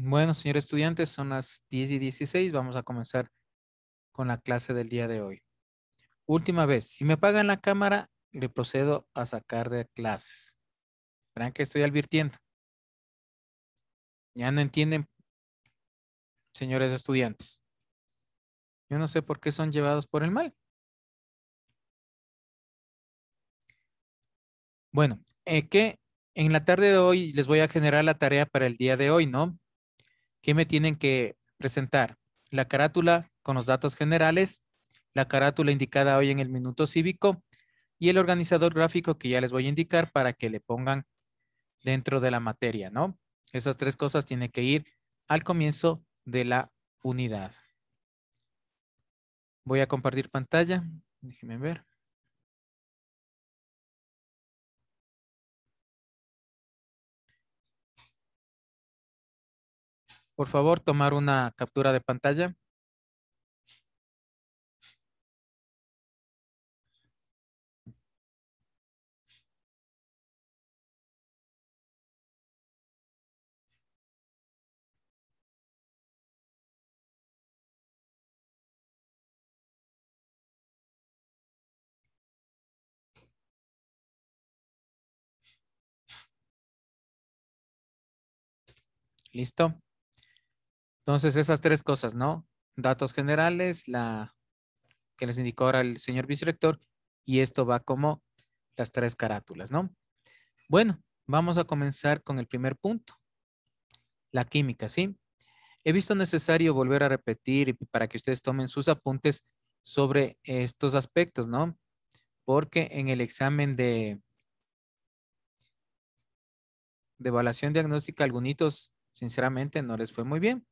Bueno, señores estudiantes, son las 10 y 16. Vamos a comenzar con la clase del día de hoy. Última vez, si me apagan la cámara, le procedo a sacar de clases. Verán que estoy advirtiendo. Ya no entienden, señores estudiantes. Yo no sé por qué son llevados por el mal. Bueno, eh, que en la tarde de hoy les voy a generar la tarea para el día de hoy, ¿no? ¿Qué me tienen que presentar? La carátula con los datos generales, la carátula indicada hoy en el minuto cívico y el organizador gráfico que ya les voy a indicar para que le pongan dentro de la materia, ¿no? Esas tres cosas tienen que ir al comienzo de la unidad. Voy a compartir pantalla. Déjenme ver. por favor, tomar una captura de pantalla. Listo. Entonces, esas tres cosas, ¿no? Datos generales, la que les indicó ahora el señor vicerector, y esto va como las tres carátulas, ¿no? Bueno, vamos a comenzar con el primer punto, la química, ¿sí? He visto necesario volver a repetir para que ustedes tomen sus apuntes sobre estos aspectos, ¿no? Porque en el examen de, de evaluación diagnóstica, algunos, sinceramente, no les fue muy bien.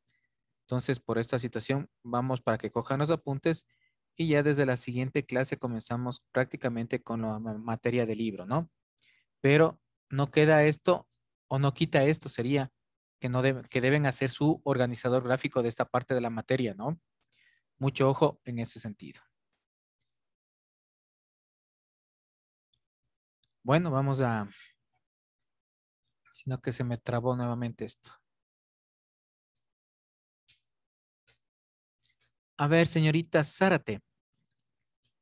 Entonces, por esta situación, vamos para que cojan los apuntes y ya desde la siguiente clase comenzamos prácticamente con la materia del libro, ¿no? Pero no queda esto o no quita esto, sería que, no que deben hacer su organizador gráfico de esta parte de la materia, ¿no? Mucho ojo en ese sentido. Bueno, vamos a... Sino que se me trabó nuevamente esto. A ver, señorita Zárate,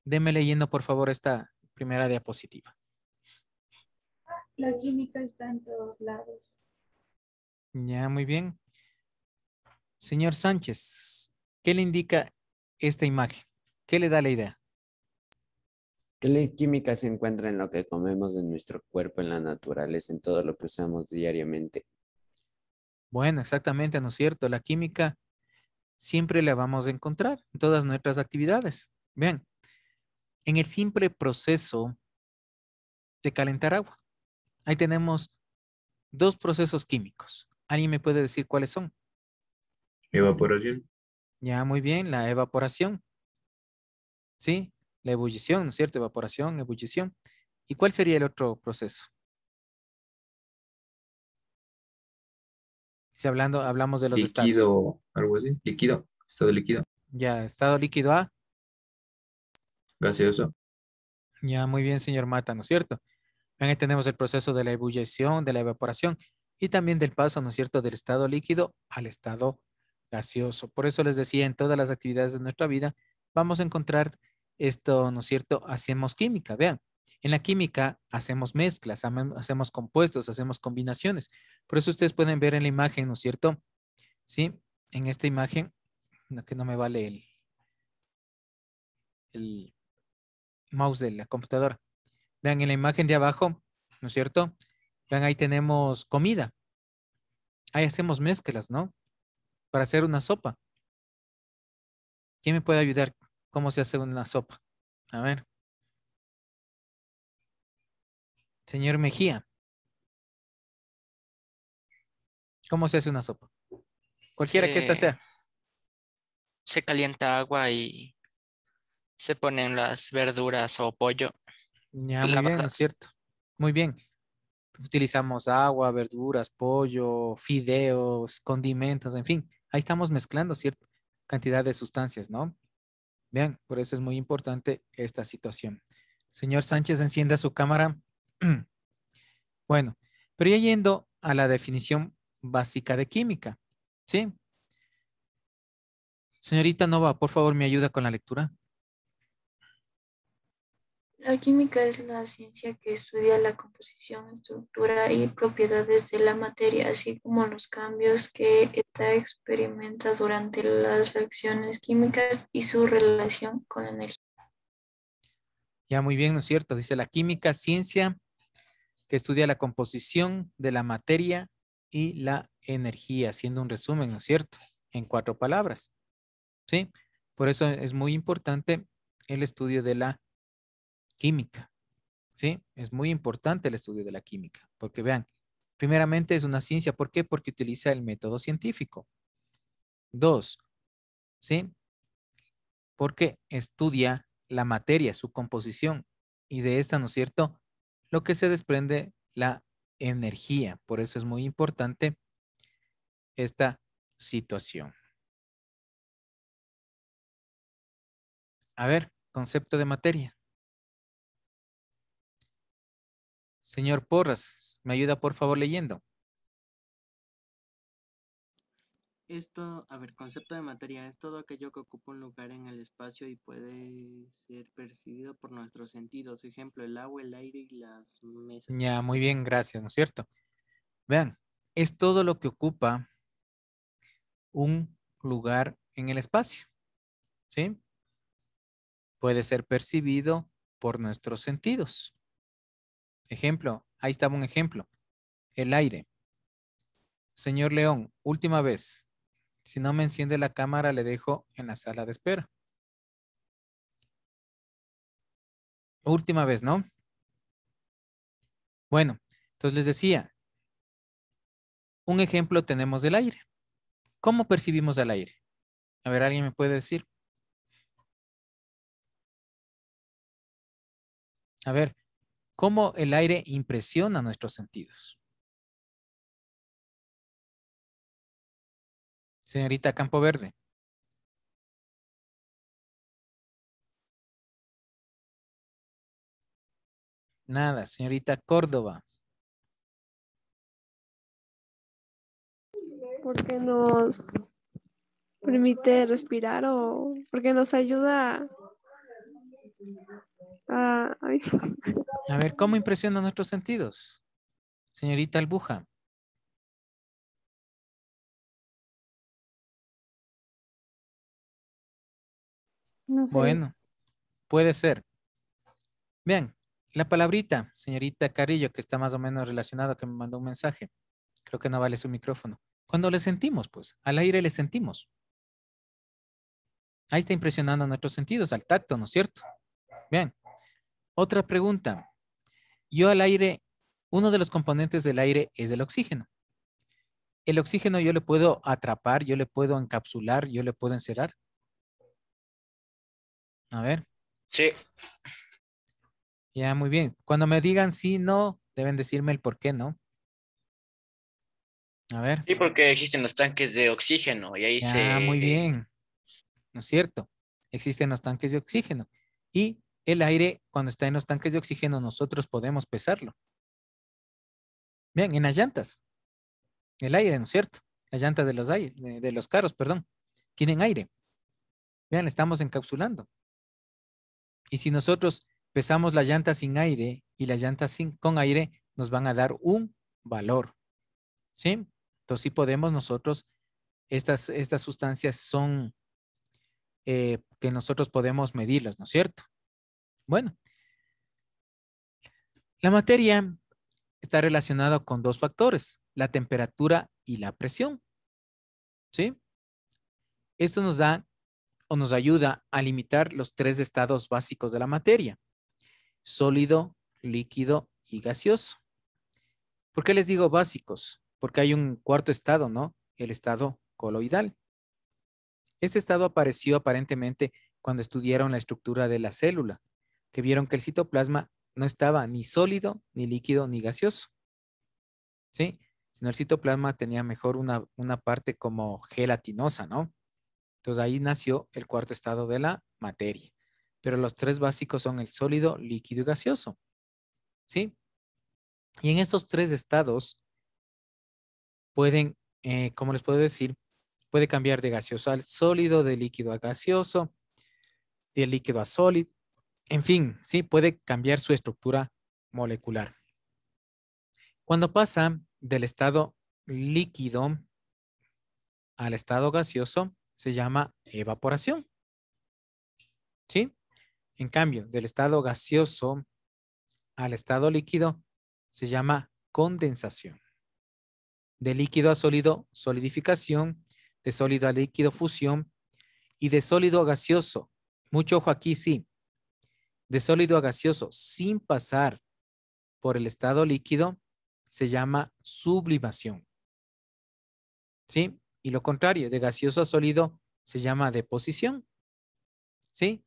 deme leyendo por favor esta primera diapositiva. La química está en todos lados. Ya, muy bien. Señor Sánchez, ¿qué le indica esta imagen? ¿Qué le da la idea? Que la química se encuentra en lo que comemos, en nuestro cuerpo, en la naturaleza, en todo lo que usamos diariamente. Bueno, exactamente, ¿no es cierto? La química siempre la vamos a encontrar en todas nuestras actividades. Vean, en el simple proceso de calentar agua, ahí tenemos dos procesos químicos. ¿Alguien me puede decir cuáles son? Evaporación. Ya, muy bien, la evaporación. ¿Sí? La ebullición, ¿no es cierto? Evaporación, ebullición. ¿Y cuál sería el otro proceso? Si hablando, hablamos de los estados. Líquido, algo así. Líquido, estado líquido. Ya, estado líquido A. Gaseoso. Ya, muy bien, señor Mata, ¿no es cierto? Ahí tenemos el proceso de la ebullición, de la evaporación y también del paso, ¿no es cierto?, del estado líquido al estado gaseoso. Por eso les decía, en todas las actividades de nuestra vida vamos a encontrar esto, ¿no es cierto?, hacemos química. Vean, en la química hacemos mezclas, hacemos compuestos, hacemos combinaciones. Por eso ustedes pueden ver en la imagen, ¿no es cierto? Sí, en esta imagen, que no me vale el, el mouse de la computadora. Vean en la imagen de abajo, ¿no es cierto? Vean, ahí tenemos comida. Ahí hacemos mezclas, ¿no? Para hacer una sopa. ¿Quién me puede ayudar? ¿Cómo se hace una sopa? A ver. Señor Mejía, ¿cómo se hace una sopa? Cualquiera que esta sea. Se calienta agua y se ponen las verduras o pollo. Ya, muy bien, es cierto. Muy bien. Utilizamos agua, verduras, pollo, fideos, condimentos, en fin. Ahí estamos mezclando cierta cantidad de sustancias, ¿no? Bien, por eso es muy importante esta situación. Señor Sánchez, encienda su cámara. Bueno, pero ya yendo a la definición básica de química, ¿sí? Señorita Nova, por favor, me ayuda con la lectura. La química es la ciencia que estudia la composición, estructura y propiedades de la materia, así como los cambios que esta experimenta durante las reacciones químicas y su relación con la energía. Ya muy bien, ¿no es cierto? Dice la química, ciencia que estudia la composición de la materia y la energía, haciendo un resumen, ¿no es cierto?, en cuatro palabras. ¿Sí? Por eso es muy importante el estudio de la química. ¿Sí? Es muy importante el estudio de la química, porque vean, primeramente es una ciencia, ¿por qué? Porque utiliza el método científico. Dos, ¿sí? Porque estudia la materia, su composición, y de esta, ¿no es cierto?, lo que se desprende la energía. Por eso es muy importante esta situación. A ver, concepto de materia. Señor Porras, ¿me ayuda por favor leyendo? Esto, a ver, concepto de materia es todo aquello que ocupa un lugar en el espacio y puede ser percibido por nuestros sentidos, ejemplo, el agua, el aire y las mesas. Ya, muy bien, gracias, ¿no es cierto? Vean, es todo lo que ocupa un lugar en el espacio, ¿sí? Puede ser percibido por nuestros sentidos. Ejemplo, ahí estaba un ejemplo, el aire. Señor León, última vez, si no me enciende la cámara, le dejo en la sala de espera. Última vez, ¿no? Bueno, entonces les decía, un ejemplo tenemos del aire. ¿Cómo percibimos el aire? A ver, ¿alguien me puede decir? A ver, ¿cómo el aire impresiona nuestros sentidos? Señorita Campo Verde. Nada, señorita Córdoba. Porque nos permite respirar o porque nos ayuda a... A ver, ¿cómo impresiona nuestros sentidos? Señorita Albuja. Bueno, puede ser. Bien, la palabrita, señorita Carrillo, que está más o menos relacionada, que me mandó un mensaje. Creo que no vale su micrófono. Cuando le sentimos, pues, al aire le sentimos. Ahí está impresionando nuestros sentidos, al tacto, ¿no es cierto? Bien, Otra pregunta. Yo al aire, uno de los componentes del aire es el oxígeno. El oxígeno yo le puedo atrapar, yo le puedo encapsular, yo le puedo encerrar. A ver. Sí. Ya, muy bien. Cuando me digan sí, no, deben decirme el por qué, ¿no? A ver. Sí, porque existen los tanques de oxígeno y ahí ya, se. muy bien. ¿No es cierto? Existen los tanques de oxígeno. Y el aire, cuando está en los tanques de oxígeno, nosotros podemos pesarlo. Bien, en las llantas. El aire, ¿no es cierto? Las llantas de los, de los carros, perdón, tienen aire. Vean, estamos encapsulando. Y si nosotros pesamos la llanta sin aire y la llanta sin, con aire, nos van a dar un valor. ¿Sí? Entonces, sí podemos nosotros, estas, estas sustancias son eh, que nosotros podemos medirlas, ¿no es cierto? Bueno, la materia está relacionada con dos factores, la temperatura y la presión. ¿Sí? Esto nos da o nos ayuda a limitar los tres estados básicos de la materia, sólido, líquido y gaseoso. ¿Por qué les digo básicos? Porque hay un cuarto estado, ¿no? El estado coloidal. Este estado apareció aparentemente cuando estudiaron la estructura de la célula, que vieron que el citoplasma no estaba ni sólido, ni líquido, ni gaseoso. ¿Sí? Sino el citoplasma tenía mejor una, una parte como gelatinosa, ¿no? Entonces ahí nació el cuarto estado de la materia. Pero los tres básicos son el sólido, líquido y gaseoso. ¿Sí? Y en estos tres estados pueden, eh, como les puedo decir, puede cambiar de gaseoso al sólido, de líquido a gaseoso, de líquido a sólido. En fin, sí, puede cambiar su estructura molecular. Cuando pasa del estado líquido al estado gaseoso, se llama evaporación. ¿Sí? En cambio, del estado gaseoso al estado líquido se llama condensación. De líquido a sólido, solidificación. De sólido a líquido, fusión. Y de sólido a gaseoso, mucho ojo aquí, sí. De sólido a gaseoso, sin pasar por el estado líquido, se llama sublimación. ¿Sí? Y lo contrario, de gaseoso a sólido se llama deposición. ¿Sí?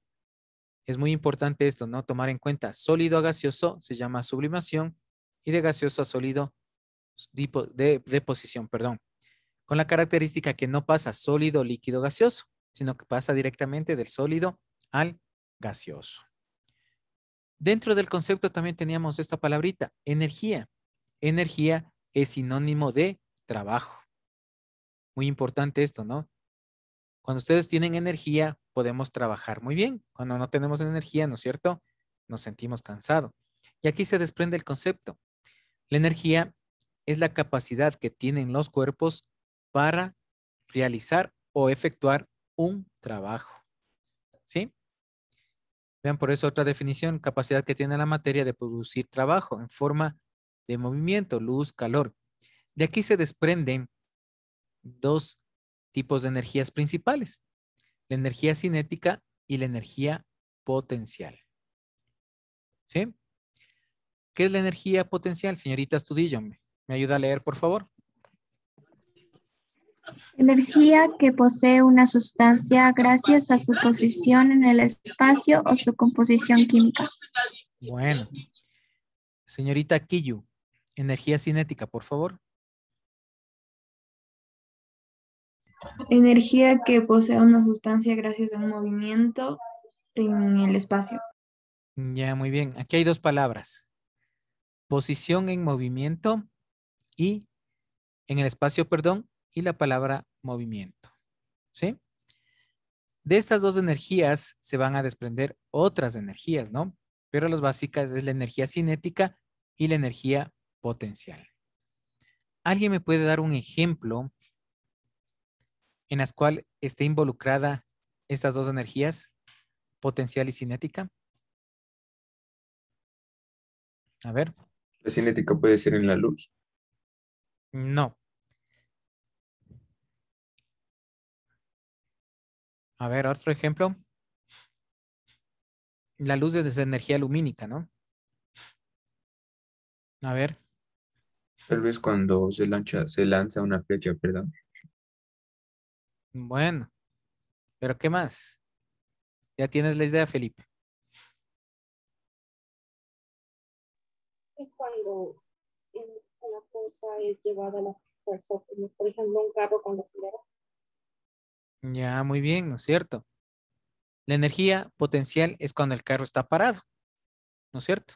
Es muy importante esto, ¿no? Tomar en cuenta, sólido a gaseoso se llama sublimación y de gaseoso a sólido de deposición, perdón. Con la característica que no pasa sólido, líquido, gaseoso, sino que pasa directamente del sólido al gaseoso. Dentro del concepto también teníamos esta palabrita, energía. Energía es sinónimo de trabajo. Muy importante esto, ¿no? Cuando ustedes tienen energía, podemos trabajar muy bien. Cuando no tenemos energía, ¿no es cierto? Nos sentimos cansados. Y aquí se desprende el concepto. La energía es la capacidad que tienen los cuerpos para realizar o efectuar un trabajo. ¿Sí? Vean por eso otra definición, capacidad que tiene la materia de producir trabajo en forma de movimiento, luz, calor. De aquí se desprenden dos tipos de energías principales, la energía cinética y la energía potencial. ¿Sí? ¿Qué es la energía potencial? Señorita Studillo, ¿me ayuda a leer, por favor? Energía que posee una sustancia gracias a su posición en el espacio o su composición química. Bueno. Señorita Kiyu, energía cinética, por favor. Energía que posee una sustancia gracias a un movimiento en el espacio. Ya, muy bien. Aquí hay dos palabras. Posición en movimiento y en el espacio, perdón, y la palabra movimiento. ¿Sí? De estas dos energías se van a desprender otras energías, ¿no? Pero las básicas es la energía cinética y la energía potencial. ¿Alguien me puede dar un ejemplo en las cuales esté involucrada estas dos energías, potencial y cinética? A ver. ¿La cinética puede ser en la luz? No. A ver, otro ejemplo. La luz es energía lumínica, ¿no? A ver. Tal vez cuando se lanza, se lanza una flecha, perdón. Bueno, pero ¿qué más? Ya tienes la idea, Felipe. Es cuando una eh, cosa es llevada a la fuerza, por ejemplo un carro cuando acelera. Ya, muy bien, ¿no es cierto? La energía potencial es cuando el carro está parado, ¿no es cierto?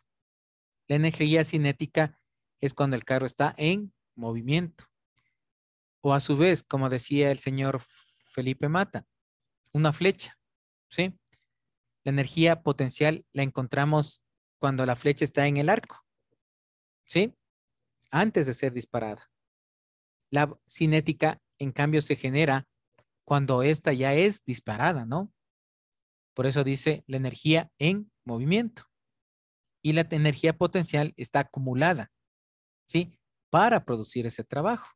La energía cinética es cuando el carro está en movimiento. O a su vez, como decía el señor Felipe Mata, una flecha, ¿sí? La energía potencial la encontramos cuando la flecha está en el arco, ¿sí? Antes de ser disparada. La cinética, en cambio, se genera cuando ésta ya es disparada, ¿no? Por eso dice la energía en movimiento. Y la energía potencial está acumulada, ¿sí? Para producir ese trabajo.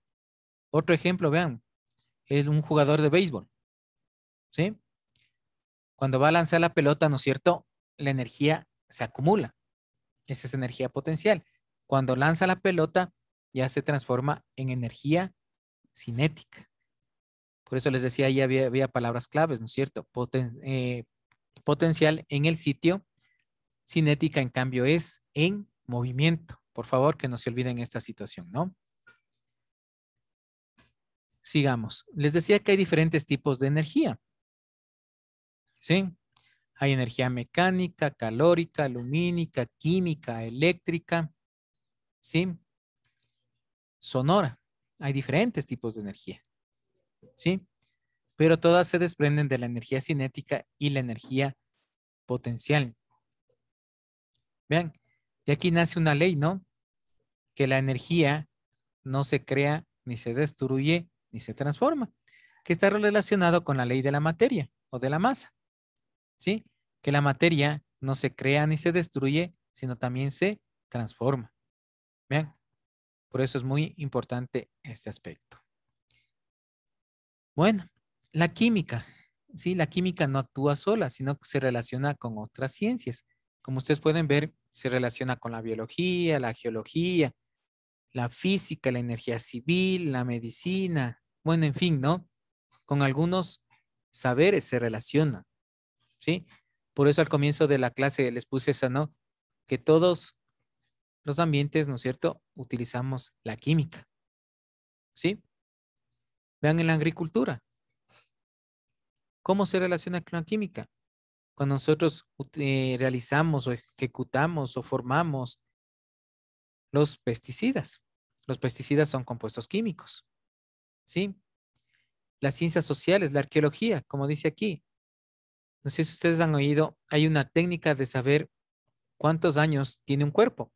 Otro ejemplo, vean, es un jugador de béisbol. ¿Sí? Cuando va a lanzar la pelota, ¿no es cierto? La energía se acumula. Esa es energía potencial. Cuando lanza la pelota, ya se transforma en energía cinética. Por eso les decía, ahí había, palabras claves, ¿no es cierto? Eh, potencial en el sitio, cinética en cambio es en movimiento. Por favor, que no se olviden esta situación, ¿no? Sigamos. Les decía que hay diferentes tipos de energía. ¿Sí? Hay energía mecánica, calórica, lumínica, química, eléctrica. ¿Sí? Sonora. Hay diferentes tipos de energía. ¿Sí? Pero todas se desprenden de la energía cinética y la energía potencial. Vean, de aquí nace una ley, ¿no? Que la energía no se crea ni se destruye, ni se transforma, que está relacionado con la ley de la materia o de la masa. ¿Sí? Que la materia no se crea ni se destruye, sino también se transforma. Vean, por eso es muy importante este aspecto. Bueno, la química. Sí, la química no actúa sola, sino que se relaciona con otras ciencias. Como ustedes pueden ver, se relaciona con la biología, la geología, la física, la energía civil, la medicina, bueno, en fin, ¿no? Con algunos saberes se relaciona, ¿sí? Por eso al comienzo de la clase les puse eso, ¿no? Que todos los ambientes, ¿no es cierto? Utilizamos la química, ¿sí? Vean en la agricultura. ¿Cómo se relaciona con la química? Cuando nosotros eh, realizamos o ejecutamos o formamos los pesticidas. Los pesticidas son compuestos químicos. ¿sí? Las ciencias sociales, la arqueología, como dice aquí. No sé si ustedes han oído, hay una técnica de saber cuántos años tiene un cuerpo,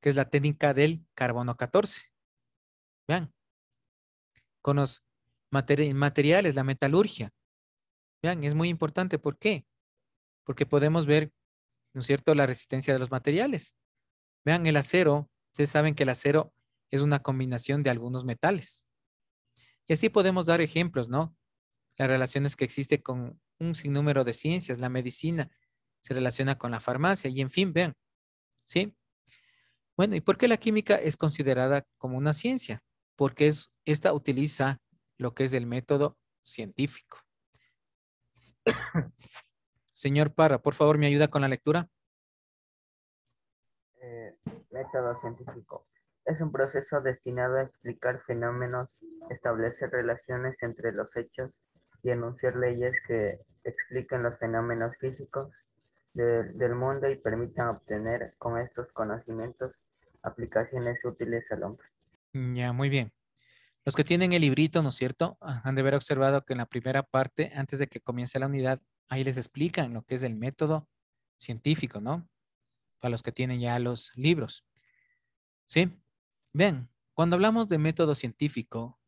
que es la técnica del carbono 14. Vean, con los materiales, la metalurgia. Vean, es muy importante. ¿Por qué? Porque podemos ver, ¿no es cierto?, la resistencia de los materiales. Vean, el acero, ustedes saben que el acero es una combinación de algunos metales. Y así podemos dar ejemplos, ¿no? Las relaciones que existen con un sinnúmero de ciencias, la medicina se relaciona con la farmacia y en fin, vean, ¿sí? Bueno, ¿y por qué la química es considerada como una ciencia? Porque es, esta utiliza lo que es el método científico. Señor Parra, por favor, ¿me ayuda con la lectura? Eh, método científico. Es un proceso destinado a explicar fenómenos, establecer relaciones entre los hechos y enunciar leyes que expliquen los fenómenos físicos del mundo y permitan obtener con estos conocimientos aplicaciones útiles al hombre. Ya, muy bien. Los que tienen el librito, ¿no es cierto? Ah, han de haber observado que en la primera parte, antes de que comience la unidad, ahí les explican lo que es el método científico, ¿no? Para los que tienen ya los libros. ¿Sí? Bien, cuando hablamos de método científico,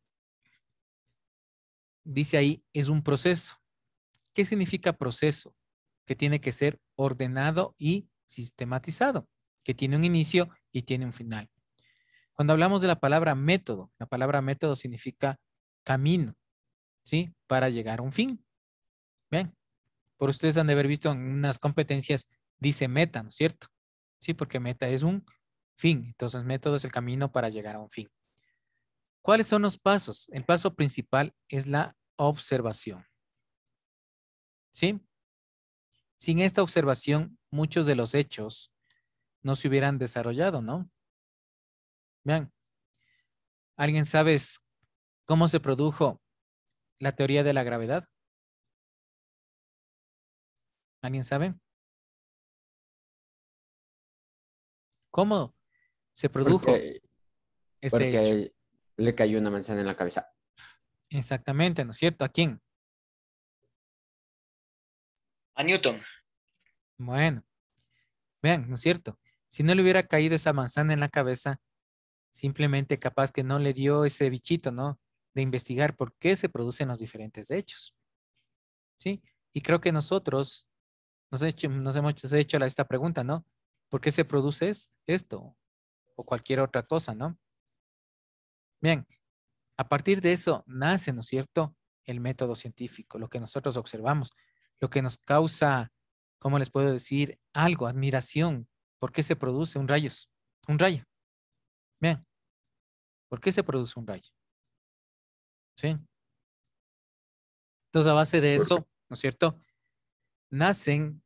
dice ahí, es un proceso. ¿Qué significa proceso? Que tiene que ser ordenado y sistematizado, que tiene un inicio y tiene un final. Cuando hablamos de la palabra método, la palabra método significa camino, ¿sí? Para llegar a un fin. Bien, por ustedes han de haber visto en unas competencias, dice meta, ¿no es cierto? Sí, porque meta es un fin. Entonces, método es el camino para llegar a un fin. ¿Cuáles son los pasos? El paso principal es la observación. ¿Sí? Sin esta observación, muchos de los hechos no se hubieran desarrollado, ¿no? Vean, ¿alguien sabe cómo se produjo la teoría de la gravedad? ¿Alguien sabe? ¿Cómo? se produjo este le cayó una manzana en la cabeza. Exactamente, ¿no es cierto? ¿A quién? A Newton. Bueno, vean, ¿no es cierto? Si no le hubiera caído esa manzana en la cabeza, simplemente capaz que no le dio ese bichito, ¿no? De investigar por qué se producen los diferentes hechos. ¿Sí? Y creo que nosotros nos, nos hemos hecho esta pregunta, ¿no? ¿Por qué se produce esto? o cualquier otra cosa, ¿no? Bien, a partir de eso nace, ¿no es cierto?, el método científico, lo que nosotros observamos, lo que nos causa, ¿cómo les puedo decir?, algo, admiración. ¿Por qué se produce un rayo? Un rayo. Bien, ¿por qué se produce un rayo? ¿Sí? Entonces, a base de eso, ¿no es cierto?, nacen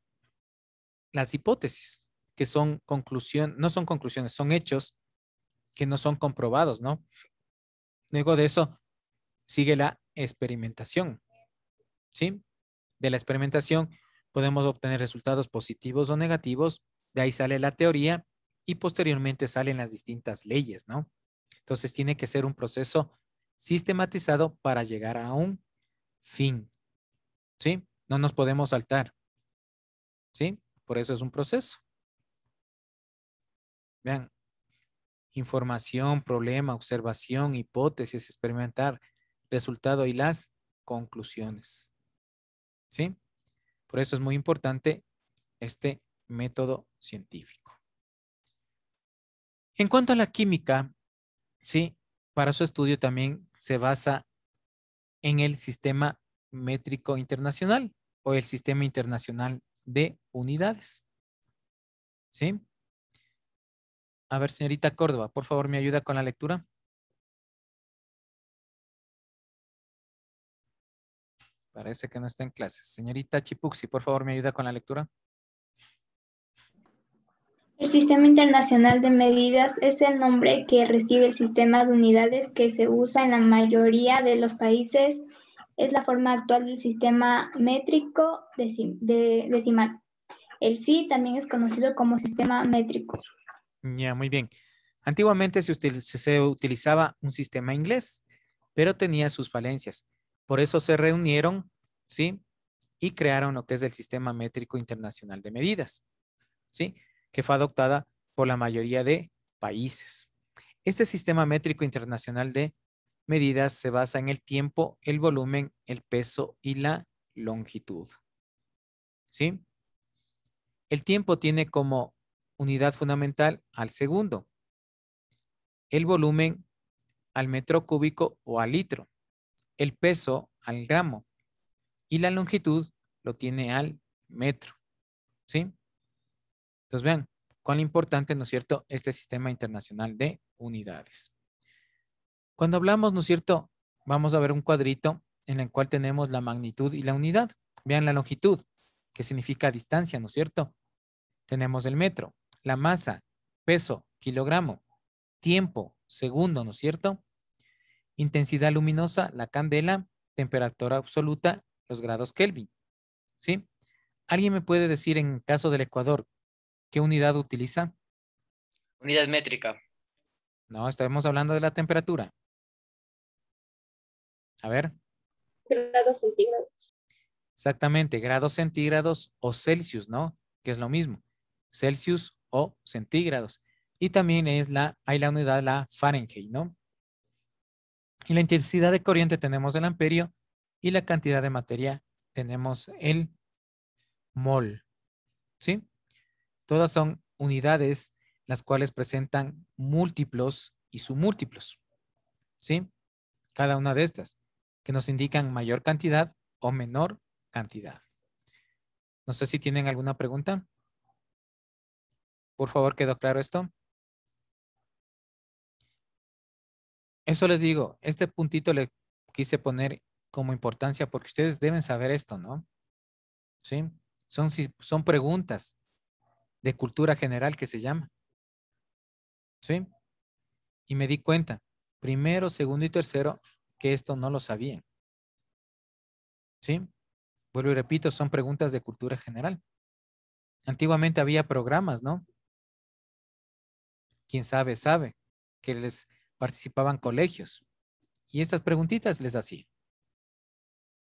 las hipótesis que son conclusión, no son conclusiones, son hechos que no son comprobados, ¿no? Luego de eso sigue la experimentación, ¿sí? De la experimentación podemos obtener resultados positivos o negativos, de ahí sale la teoría y posteriormente salen las distintas leyes, ¿no? Entonces tiene que ser un proceso sistematizado para llegar a un fin, ¿sí? No nos podemos saltar, ¿sí? Por eso es un proceso. Vean, información, problema, observación, hipótesis, experimentar, resultado y las conclusiones. ¿Sí? Por eso es muy importante este método científico. En cuanto a la química, ¿sí? Para su estudio también se basa en el sistema métrico internacional o el sistema internacional de unidades. ¿Sí? A ver, señorita Córdoba, por favor, me ayuda con la lectura. Parece que no está en clase. Señorita Chipuxi, por favor, me ayuda con la lectura. El Sistema Internacional de Medidas es el nombre que recibe el sistema de unidades que se usa en la mayoría de los países. Es la forma actual del sistema métrico decimal. El SI también es conocido como sistema métrico. Ya, muy bien. Antiguamente se, se utilizaba un sistema inglés, pero tenía sus falencias. Por eso se reunieron, ¿sí? Y crearon lo que es el Sistema Métrico Internacional de Medidas, ¿sí? Que fue adoptada por la mayoría de países. Este Sistema Métrico Internacional de Medidas se basa en el tiempo, el volumen, el peso y la longitud, ¿sí? El tiempo tiene como unidad fundamental al segundo. El volumen al metro cúbico o al litro. El peso al gramo. Y la longitud lo tiene al metro. ¿Sí? Entonces vean cuán importante, ¿no es cierto?, este sistema internacional de unidades. Cuando hablamos, ¿no es cierto?, vamos a ver un cuadrito en el cual tenemos la magnitud y la unidad. Vean la longitud, que significa distancia, ¿no es cierto? Tenemos el metro la masa, peso, kilogramo, tiempo, segundo, ¿no es cierto? Intensidad luminosa, la candela, temperatura absoluta, los grados Kelvin. ¿Sí? ¿Alguien me puede decir en caso del Ecuador qué unidad utiliza? Unidad métrica. No, estamos hablando de la temperatura. A ver. Grados centígrados. Exactamente, grados centígrados o Celsius, ¿no? Que es lo mismo. Celsius o centígrados. Y también es la, hay la unidad, la Fahrenheit, ¿no? Y la intensidad de corriente tenemos el amperio y la cantidad de materia tenemos el mol, ¿sí? Todas son unidades las cuales presentan múltiplos y submúltiplos, ¿sí? Cada una de estas, que nos indican mayor cantidad o menor cantidad. No sé si tienen alguna pregunta. Por favor, ¿quedó claro esto? Eso les digo, este puntito le quise poner como importancia porque ustedes deben saber esto, ¿no? ¿Sí? Son, son preguntas de cultura general que se llama. ¿Sí? Y me di cuenta, primero, segundo y tercero, que esto no lo sabían. ¿Sí? Vuelvo y repito, son preguntas de cultura general. Antiguamente había programas, ¿no? quien sabe, sabe, que les participaban colegios. Y estas preguntitas les hacía.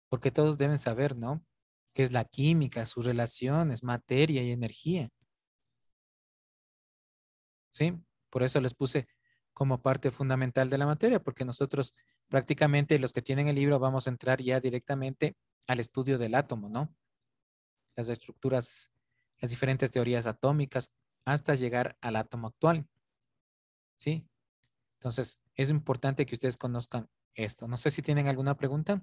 Porque todos deben saber, ¿no? ¿Qué es la química, sus relaciones, materia y energía? ¿Sí? Por eso les puse como parte fundamental de la materia, porque nosotros prácticamente los que tienen el libro vamos a entrar ya directamente al estudio del átomo, ¿no? Las estructuras, las diferentes teorías atómicas, hasta llegar al átomo actual. ¿sí? Entonces, es importante que ustedes conozcan esto. No sé si tienen alguna pregunta.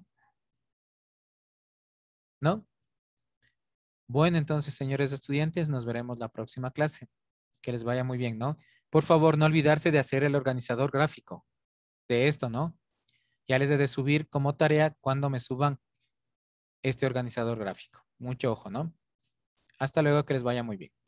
¿No? Bueno, entonces, señores estudiantes, nos veremos la próxima clase. Que les vaya muy bien, ¿no? Por favor, no olvidarse de hacer el organizador gráfico de esto, ¿no? Ya les he de subir como tarea cuando me suban este organizador gráfico. Mucho ojo, ¿no? Hasta luego, que les vaya muy bien.